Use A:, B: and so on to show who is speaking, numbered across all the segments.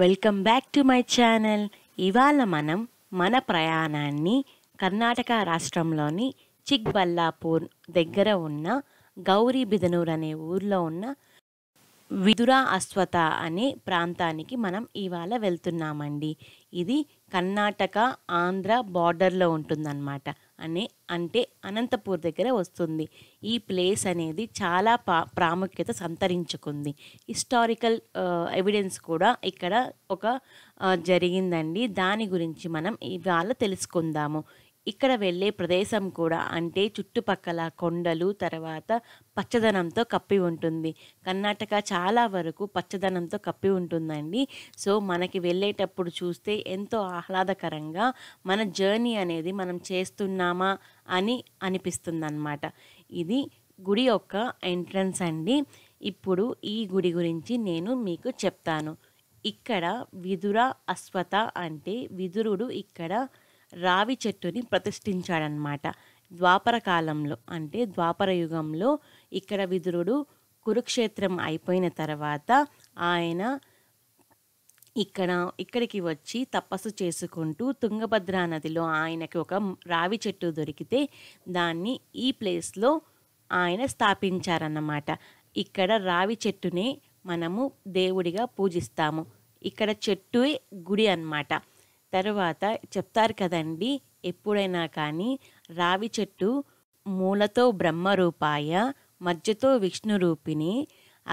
A: welcome back to my channel ఇవాళ మనం మన ప్రయాణాన్ని కర్ణాటక రాష్ట్రంలోని చిక్బల్లాపూర్ దగ్గర ఉన్న గౌరీ బిదనూర్ అనే ఊర్లో ఉన్న విదురా అశ్వత అనే ప్రాంతానికి మనం ఇవాళ వెళ్తున్నామండి ఇది కర్ణాటక ఆంధ్ర బార్డర్లో ఉంటుందన్నమాట అనే అంటే అనంతపూర్ దగ్గర వస్తుంది ఈ ప్లేస్ అనేది చాలా పా ప్రాముఖ్యత సంతరించుకుంది హిస్టారికల్ ఎవిడెన్స్ కూడా ఇక్కడ ఒక జరిగిందండి దాని గురించి మనం ఇవాళ తెలుసుకుందాము ఇక్కడ వెళ్ళే ప్రదేశం కూడా అంటే చుట్టుపక్కల కొండలు తర్వాత పచ్చదనంతో కప్పి ఉంటుంది కర్ణాటక చాలా వరకు పచ్చదనంతో కప్పి ఉంటుందండి సో మనకి వెళ్ళేటప్పుడు చూస్తే ఎంతో ఆహ్లాదకరంగా మన జర్నీ అనేది మనం చేస్తున్నామా అని అనిపిస్తుందన్నమాట ఇది గుడి యొక్క ఎంట్రన్స్ అండి ఇప్పుడు ఈ గుడి గురించి నేను మీకు చెప్తాను ఇక్కడ విదుర అశ్వత అంటే విదురుడు ఇక్కడ రావి చెట్టుని ప్రతిష్ఠించాడనమాట ద్వాపర కాలంలో అంటే ద్వాపర యుగంలో ఇక్కడ విదురుడు కురుక్షేత్రం అయిపోయిన తర్వాత ఆయన ఇక్కడ ఇక్కడికి వచ్చి తపస్సు చేసుకుంటూ తుంగభద్రా నదిలో ఆయనకి ఒక రావి చెట్టు దొరికితే దాన్ని ఈ ప్లేస్లో ఆయన స్థాపించారన్నమాట ఇక్కడ రావి చెట్టునే మనము దేవుడిగా పూజిస్తాము ఇక్కడ చెట్టు గుడి అన్నమాట తర్వాత చెప్తారు కదండి ఎప్పుడైనా కానీ రావి చెట్టు మూలతో బ్రహ్మరూపాయ మధ్యతో విష్ణురూపిణి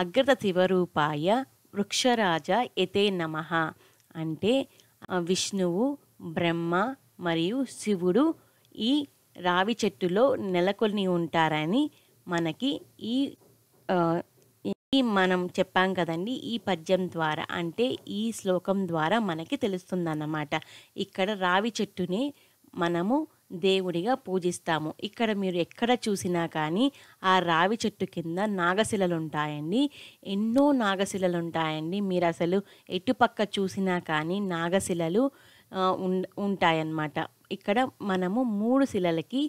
A: అగ్రత శివరూపాయ వృక్షరాజ ఎతే నమ అంటే విష్ణువు బ్రహ్మ మరియు శివుడు ఈ రావి చెట్టులో నెలకొని ఉంటారని మనకి ఈ మనం చెప్పాం కదండి ఈ పద్యం ద్వారా అంటే ఈ శ్లోకం ద్వారా మనకి తెలుస్తుందన్నమాట ఇక్కడ రావి చెట్టుని మనము దేవుడిగా పూజిస్తాము ఇక్కడ మీరు ఎక్కడ చూసినా కానీ ఆ రావి చెట్టు కింద నాగశిలలు ఉంటాయండి ఎన్నో నాగశిలలు ఉంటాయండి మీరు అసలు ఎటుపక్క చూసినా కానీ నాగశిలలు ఉంటాయన్నమాట ఇక్కడ మనము మూడు శిలలకి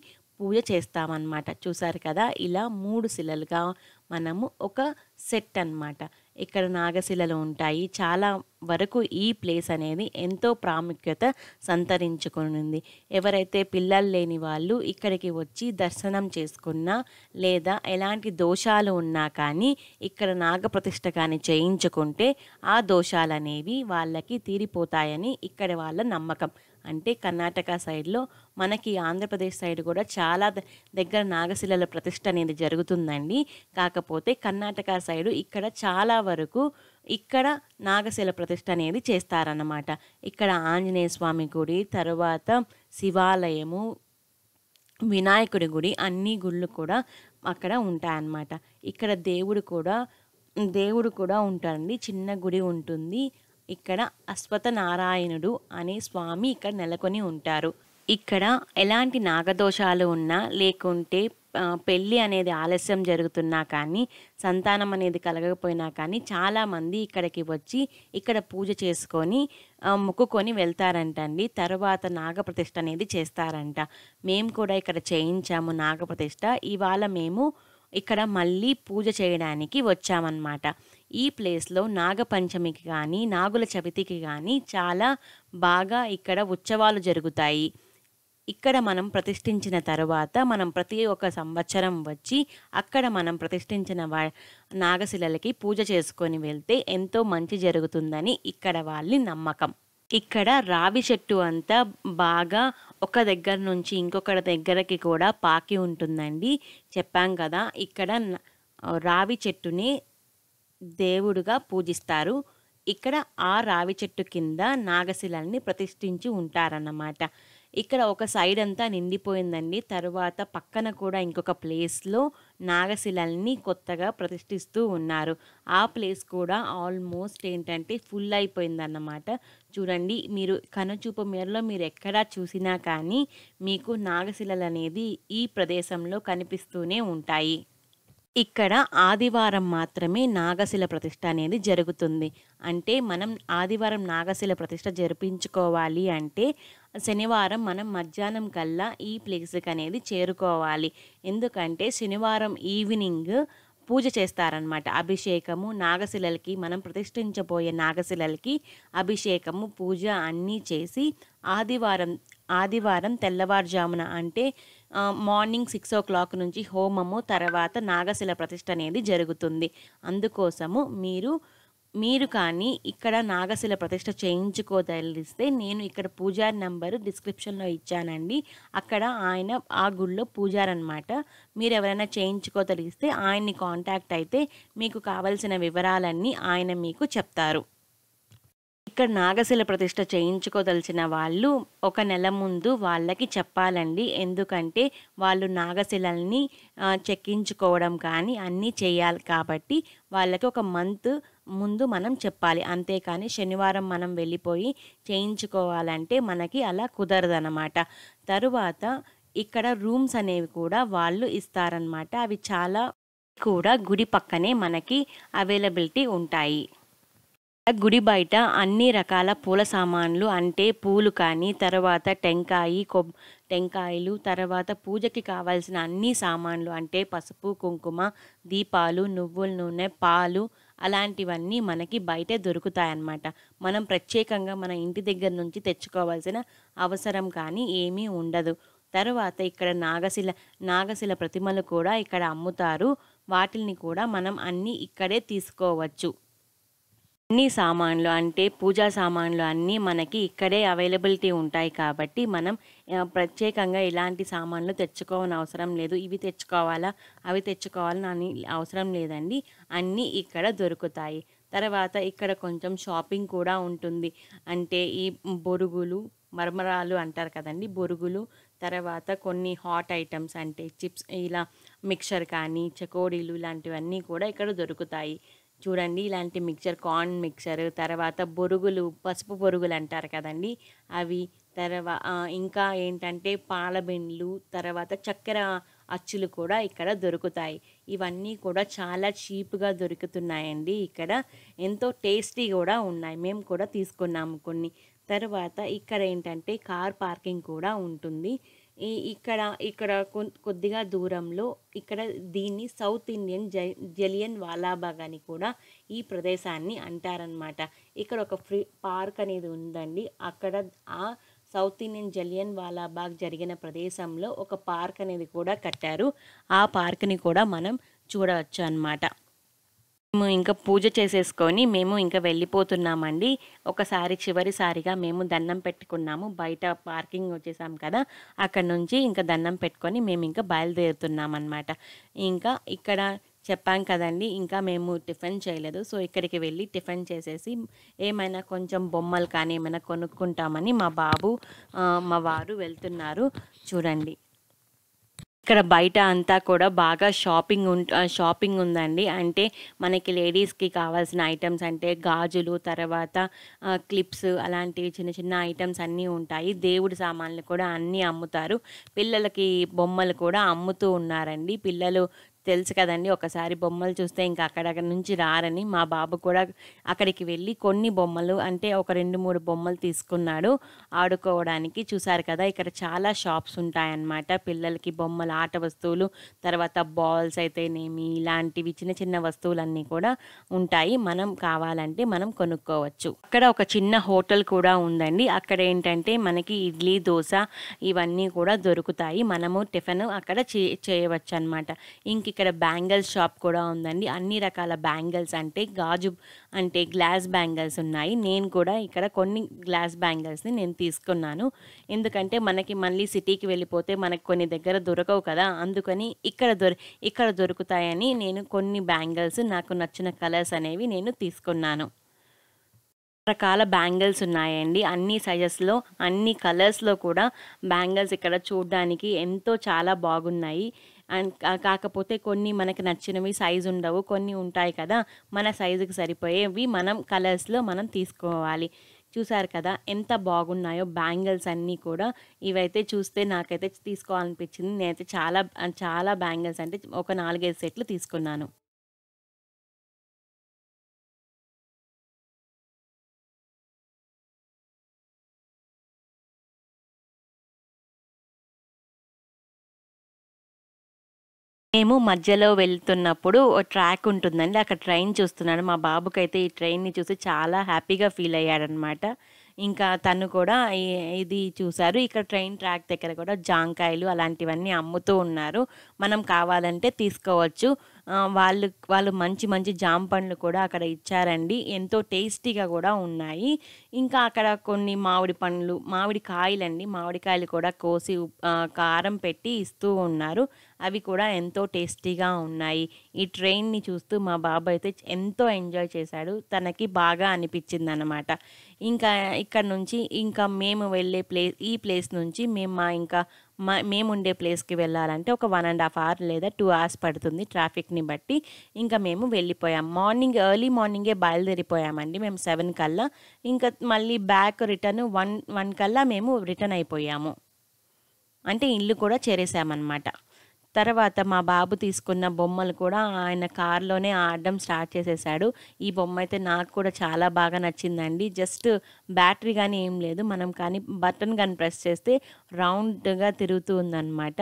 A: పూజ చేస్తామన్నమాట చూసారు కదా ఇలా మూడు శిలలుగా మనము ఒక సెట్ అనమాట ఇక్కడ నాగశిలలు ఉంటాయి చాలా వరకు ఈ ప్లేస్ అనేది ఎంతో ప్రాముఖ్యత సంతరించుకునింది ఎవరైతే పిల్లలు లేని వాళ్ళు ఇక్కడికి వచ్చి దర్శనం చేసుకున్నా లేదా ఎలాంటి దోషాలు ఉన్నా కానీ ఇక్కడ నాగప్రతిష్ఠ కానీ చేయించుకుంటే ఆ దోషాలు అనేవి వాళ్ళకి తీరిపోతాయని ఇక్కడ వాళ్ళ నమ్మకం అంటే కర్ణాటక సైడ్లో మనకి ఆంధ్రప్రదేశ్ సైడ్ కూడా చాలా దగ్గర నాగశిలల ప్రతిష్ట అనేది జరుగుతుందండి కాకపోతే కర్ణాటక సైడ్ ఇక్కడ చాలా వరకు ఇక్కడ నాగశిల ప్రతిష్ట అనేది చేస్తారన్నమాట ఇక్కడ ఆంజనేయ స్వామి గుడి తర్వాత శివాలయము వినాయకుడి గుడి అన్ని గుళ్ళు కూడా అక్కడ ఉంటాయన్నమాట ఇక్కడ దేవుడు కూడా దేవుడు కూడా ఉంటారండి చిన్న గుడి ఉంటుంది ఇక్కడ అశ్వత నారాయణుడు అనే స్వామి ఇక్కడ నెలకొని ఉంటారు ఇక్కడ ఎలాంటి నాగదోషాలు ఉన్నా లేకుంటే పెళ్ళి అనేది ఆలస్యం జరుగుతున్నా కానీ సంతానం అనేది కలగకపోయినా కానీ చాలామంది ఇక్కడికి వచ్చి ఇక్కడ పూజ చేసుకొని మొక్కుకొని వెళ్తారంటండి తర్వాత నాగప్రతిష్ఠ అనేది చేస్తారంట మేము కూడా ఇక్కడ చేయించాము నాగప్రతిష్ఠ ఇవాళ మేము ఇక్కడ మళ్ళీ పూజ చేయడానికి వచ్చామన్నమాట ఈ ప్లేస్లో నాగపంచమికి కానీ నాగుల చవితికి కానీ చాలా బాగా ఇక్కడ ఉత్సవాలు జరుగుతాయి ఇక్కడ మనం ప్రతిష్ఠించిన తర్వాత మనం ప్రతి ఒక్క సంవత్సరం వచ్చి అక్కడ మనం ప్రతిష్ఠించిన వా నాగశిలలకి పూజ చేసుకొని వెళ్తే ఎంతో మంచి జరుగుతుందని ఇక్కడ వాళ్ళ నమ్మకం ఇక్కడ రావి చెట్టు అంతా బాగా ఒక దగ్గర నుంచి ఇంకొకటి దగ్గరకి కూడా పాకి ఉంటుందండి చెప్పాం కదా ఇక్కడ రావి చెట్టుని దేవుడుగా పూజిస్తారు ఇక్కడ ఆ రావి చెట్టు కింద నాగశిలని ప్రతిష్ఠించి ఉంటారన్నమాట ఇక్కడ ఒక సైడ్ అంతా నిండిపోయిందండి తరువాత పక్కన కూడా ఇంకొక ప్లేస్లో నాగశిలని కొత్తగా ప్రతిష్ఠిస్తూ ఉన్నారు ఆ ప్లేస్ కూడా ఆల్మోస్ట్ ఏంటంటే ఫుల్ అయిపోయిందన్నమాట చూడండి మీరు కనుచూపు మేరలో మీరు ఎక్కడా చూసినా కానీ మీకు నాగశిలలు అనేది ఈ ప్రదేశంలో కనిపిస్తూనే ఉంటాయి ఇక్కడ ఆదివారం మాత్రమే నాగశిల ప్రతిష్ట అనేది జరుగుతుంది అంటే మనం ఆదివారం నాగశిల ప్రతిష్ట జరిపించుకోవాలి అంటే శనివారం మనం మధ్యాహ్నం కల్లా ఈ ప్లేస్కి అనేది చేరుకోవాలి ఎందుకంటే శనివారం ఈవినింగ్ పూజ చేస్తారనమాట అభిషేకము నాగశిలలకి మనం ప్రతిష్ఠించబోయే నాగశిలలకి అభిషేకము పూజ అన్నీ చేసి ఆదివారం ఆదివారం తెల్లవారుజామున అంటే మార్నింగ్ సిక్స్ ఓ క్లాక్ నుంచి హోమము తర్వాత నాగశిల ప్రతిష్ట అనేది జరుగుతుంది అందుకోసము మీరు మీరు కానీ ఇక్కడ నాగశిల ప్రతిష్ట చేయించుకోదలిస్తే నేను ఇక్కడ పూజారి నంబరు డిస్క్రిప్షన్లో ఇచ్చానండి అక్కడ ఆయన ఆ గుళ్ళో పూజారి అనమాట మీరు ఎవరైనా చేయించుకోదలిస్తే ఆయన్ని కాంటాక్ట్ అయితే మీకు కావలసిన వివరాలన్నీ ఆయన మీకు చెప్తారు ఇక్కడ నాగశిల ప్రతిష్ట చేయించుకోదలిచిన వాళ్ళు ఒక నెల ముందు వాళ్ళకి చెప్పాలండి ఎందుకంటే వాళ్ళు నాగశిలల్ని చెక్కించుకోవడం కానీ అన్నీ చేయాలి కాబట్టి వాళ్ళకి ఒక మంత్ ముందు మనం చెప్పాలి అంతేకాని శనివారం మనం వెళ్ళిపోయి చేయించుకోవాలంటే మనకి అలా కుదరదనమాట తరువాత ఇక్కడ రూమ్స్ అనేవి కూడా వాళ్ళు ఇస్తారనమాట అవి చాలా కూడా గుడి పక్కనే మనకి అవైలబిలిటీ ఉంటాయి గుడి బయట అన్ని రకాల పూల సామాన్లు అంటే పూలు కానీ తర్వాత టెంకాయి కొబ్ టెంకాయలు తర్వాత పూజకి కావాల్సిన అన్ని సామాన్లు అంటే పసుపు కుంకుమ దీపాలు నువ్వుల నూనె పాలు అలాంటివన్నీ మనకి బయటే దొరుకుతాయన్నమాట మనం ప్రత్యేకంగా మన ఇంటి దగ్గర నుంచి తెచ్చుకోవాల్సిన అవసరం కానీ ఏమీ ఉండదు తర్వాత ఇక్కడ నాగశిల నాగశిల ప్రతిమలు కూడా ఇక్కడ అమ్ముతారు వాటిని కూడా మనం అన్నీ ఇక్కడే తీసుకోవచ్చు అన్ని సామాన్లు అంటే పూజా సామాన్లు అన్నీ మనకి ఇక్కడే అవైలబిలిటీ ఉంటాయి కాబట్టి మనం ప్రత్యేకంగా ఇలాంటి సామాన్లు తెచ్చుకోవని అవసరం లేదు ఇవి తెచ్చుకోవాలా అవి తెచ్చుకోవాలని అవసరం లేదండి అన్నీ ఇక్కడ దొరుకుతాయి తర్వాత ఇక్కడ కొంచెం షాపింగ్ కూడా ఉంటుంది అంటే ఈ బొరుగులు మర్మరాలు అంటారు కదండి బొరుగులు తర్వాత కొన్ని హాట్ ఐటమ్స్ అంటే చిప్స్ ఇలా మిక్చర్ కానీ చకోడీలు ఇలాంటివన్నీ కూడా ఇక్కడ దొరుకుతాయి చూడండి ఇలాంటి మిక్చర్ కార్న్ మిక్చర్ తర్వాత బొరుగులు పసుపు బొరుగులు అంటారు కదండి అవి తర్వా ఇంకా ఏంటంటే పాలబిండ్లు తర్వాత చక్కెర అచ్చులు కూడా ఇక్కడ దొరుకుతాయి ఇవన్నీ కూడా చాలా చీప్గా దొరుకుతున్నాయండి ఇక్కడ ఎంతో టేస్టీ కూడా ఉన్నాయి మేము కూడా తీసుకున్నాము కొన్ని తర్వాత ఇక్కడ ఏంటంటే కార్ పార్కింగ్ కూడా ఉంటుంది ఈ ఇక్కడ ఇక్కడ కొద్దిగా దూరంలో ఇక్కడ దీన్ని సౌత్ ఇండియన్ జ జలియన్ వాలాబాగ్ అని కూడా ఈ ప్రదేశాన్ని అంటారనమాట ఇక్కడ ఒక ఫ్రీ పార్క్ అనేది ఉందండి అక్కడ ఆ సౌత్ ఇండియన్ జలియన్ వాలాబాగ్ జరిగిన ప్రదేశంలో ఒక పార్క్ అనేది కూడా కట్టారు ఆ పార్క్ని కూడా మనం చూడవచ్చు అన్నమాట మేము ఇంకా పూజ చేసేసుకొని మేము ఇంకా వెళ్ళిపోతున్నామండి ఒకసారి చివరిసారిగా మేము దండం పెట్టుకున్నాము బయట పార్కింగ్ వచ్చేసాం కదా అక్కడ నుంచి ఇంకా దండం పెట్టుకొని మేము ఇంకా బయలుదేరుతున్నాం అనమాట ఇంకా ఇక్కడ చెప్పాం కదండి ఇంకా మేము టిఫిన్ చేయలేదు సో ఇక్కడికి వెళ్ళి టిఫిన్ చేసేసి ఏమైనా కొంచెం బొమ్మలు కానీ ఏమైనా కొనుక్కుంటామని మా బాబు మా వారు వెళ్తున్నారు చూడండి ఇక్కడ బయట అంతా కూడా బాగా షాపింగ్ ఉం షాపింగ్ ఉందండి అంటే మనకి లేడీస్కి కావాల్సిన ఐటమ్స్ అంటే గాజులు తర్వాత క్లిప్స్ అలాంటివి చిన్న చిన్న ఐటమ్స్ అన్నీ ఉంటాయి దేవుడి సామాన్లు కూడా అన్నీ అమ్ముతారు పిల్లలకి బొమ్మలు కూడా అమ్ముతూ ఉన్నారండి పిల్లలు తెలుసు కదండి ఒకసారి బొమ్మలు చూస్తే ఇంకా అక్కడక్కడ నుంచి రారని మా బాబు కూడా అక్కడికి వెళ్ళి కొన్ని బొమ్మలు అంటే ఒక రెండు మూడు బొమ్మలు తీసుకున్నాడు ఆడుకోవడానికి చూసారు కదా ఇక్కడ చాలా షాప్స్ ఉంటాయన్నమాట పిల్లలకి బొమ్మలు ఆట వస్తువులు తర్వాత బాల్స్ అయితేనేమి ఇలాంటివి చిన్న చిన్న వస్తువులన్నీ కూడా ఉంటాయి మనం కావాలంటే మనం కొనుక్కోవచ్చు అక్కడ ఒక చిన్న హోటల్ కూడా ఉందండి అక్కడ ఏంటంటే మనకి ఇడ్లీ దోశ ఇవన్నీ కూడా దొరుకుతాయి మనము టిఫిన్ అక్కడ చేయవచ్చు అనమాట ఇంక ఇక్కడ బ్యాంగిల్స్ షాప్ కూడా ఉందండి అన్ని రకాల బ్యాంగిల్స్ అంటే గాజు అంటే గ్లాస్ బ్యాంగిల్స్ ఉన్నాయి నేను కూడా ఇక్కడ కొన్ని గ్లాస్ బ్యాంగిల్స్ని నేను తీసుకున్నాను ఎందుకంటే మనకి మళ్ళీ సిటీకి వెళ్ళిపోతే మనకు కొన్ని దగ్గర దొరకవు కదా అందుకని ఇక్కడ దొరి ఇక్కడ దొరుకుతాయని నేను కొన్ని బ్యాంగిల్స్ నాకు నచ్చిన కలర్స్ అనేవి నేను తీసుకున్నాను రకాల బ్యాంగిల్స్ ఉన్నాయండి అన్ని సైజెస్లో అన్ని కలర్స్లో కూడా బ్యాంగిల్స్ ఇక్కడ చూడడానికి ఎంతో చాలా బాగున్నాయి అండ్ కాకపోతే కొన్ని మనకు నచ్చినవి సైజు ఉండవు కొన్ని ఉంటాయి కదా మన సైజుకి సరిపోయేవి మనం కలర్స్లో మనం తీసుకోవాలి చూసారు కదా ఎంత బాగున్నాయో బ్యాంగిల్స్ అన్నీ కూడా ఇవైతే చూస్తే నాకైతే తీసుకోవాలనిపించింది నేనైతే చాలా చాలా బ్యాంగిల్స్ అంటే ఒక నాలుగైదు సెట్లు తీసుకున్నాను మేము మధ్యలో వెళ్తున్నప్పుడు ఓ ట్రాక్ ఉంటుందండి అక్కడ ట్రైన్ చూస్తున్నాడు మా బాబుకైతే ఈ ట్రైన్ని చూసి చాలా హ్యాపీగా ఫీల్ అయ్యాడనమాట ఇంకా తను కూడా ఇది చూశారు ఇక్కడ ట్రైన్ ట్రాక్ దగ్గర కూడా జాంకాయలు అలాంటివన్నీ అమ్ముతూ ఉన్నారు మనం కావాలంటే తీసుకోవచ్చు వాళ్ళు వాళ్ళు మంచి మంచి జామ పండ్లు కూడా అక్కడ ఇచ్చారండి ఎంతో టేస్టీగా కూడా ఉన్నాయి ఇంకా అక్కడ కొన్ని మామిడి పండ్లు మామిడి కాయలండి మామిడికాయలు కూడా కోసి కారం పెట్టి ఇస్తూ ఉన్నారు అవి కూడా ఎంతో టేస్టీగా ఉన్నాయి ఈ ట్రైన్ని చూస్తూ మా బాబు అయితే ఎంతో ఎంజాయ్ చేశాడు తనకి బాగా అనిపించింది అనమాట ఇంకా ఇక్కడ నుంచి ఇంకా మేము వెళ్ళే ప్లేస్ ఈ ప్లేస్ నుంచి మేము మా ఇంకా మేము ఉండే ప్లేస్కి వెళ్ళాలంటే ఒక వన్ అండ్ హాఫ్ అవర్ లేదా టూ అవర్స్ పడుతుంది ట్రాఫిక్ని బట్టి ఇంకా మేము వెళ్ళిపోయాం మార్నింగ్ ఎర్లీ మార్నింగే బయలుదేరిపోయామండి మేము సెవెన్ కల్లా ఇంకా మళ్ళీ బ్యాక్ రిటర్న్ వన్ వన్ కల్లా మేము రిటర్న్ అయిపోయాము అంటే ఇల్లు కూడా చేరేసామన్నమాట తర్వాత మా బాబు తీసుకున్న బొమ్మలు కూడా ఆయన కార్లోనే ఆడడం స్టార్ట్ చేసేసాడు ఈ బొమ్మ అయితే నాకు కూడా చాలా బాగా నచ్చిందండి జస్ట్ బ్యాటరీ కానీ ఏం లేదు మనం కానీ బటన్ కానీ ప్రెస్ చేస్తే రౌండ్గా తిరుగుతూ ఉందన్నమాట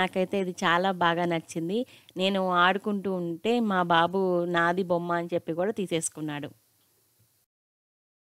A: నాకైతే ఇది చాలా బాగా నచ్చింది నేను ఆడుకుంటూ ఉంటే మా బాబు నాది బొమ్మ అని చెప్పి కూడా తీసేసుకున్నాడు